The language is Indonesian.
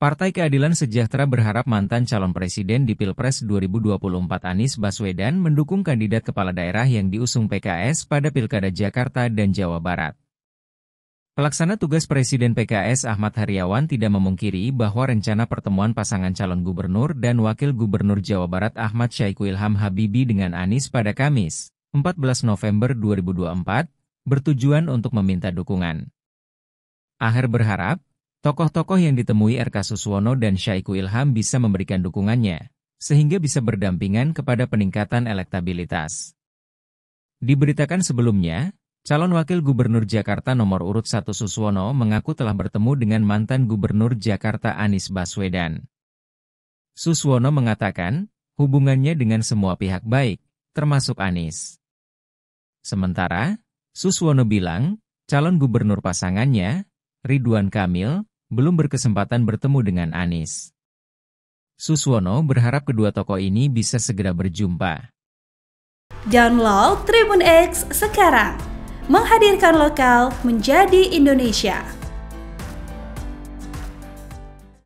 Partai Keadilan Sejahtera berharap mantan calon presiden di Pilpres 2024 Anies Baswedan mendukung kandidat kepala daerah yang diusung PKS pada Pilkada Jakarta dan Jawa Barat. Pelaksana tugas Presiden PKS Ahmad Haryawan tidak memungkiri bahwa rencana pertemuan pasangan calon gubernur dan wakil gubernur Jawa Barat Ahmad Syaiqu Ilham Habibi dengan Anies pada Kamis, 14 November 2024, bertujuan untuk meminta dukungan. Akhir berharap, Tokoh-tokoh yang ditemui RK Suswono dan Syaiku Ilham bisa memberikan dukungannya, sehingga bisa berdampingan kepada peningkatan elektabilitas. Diberitakan sebelumnya, calon wakil gubernur Jakarta nomor urut 1 Suswono mengaku telah bertemu dengan mantan gubernur Jakarta Anies Baswedan. Suswono mengatakan, hubungannya dengan semua pihak baik, termasuk Anies. Sementara, Suswono bilang, calon gubernur pasangannya, Ridwan Kamil, belum berkesempatan bertemu dengan Anies. Suswono berharap kedua tokoh ini bisa segera berjumpa. Download Tribun X sekarang, menghadirkan lokal menjadi Indonesia.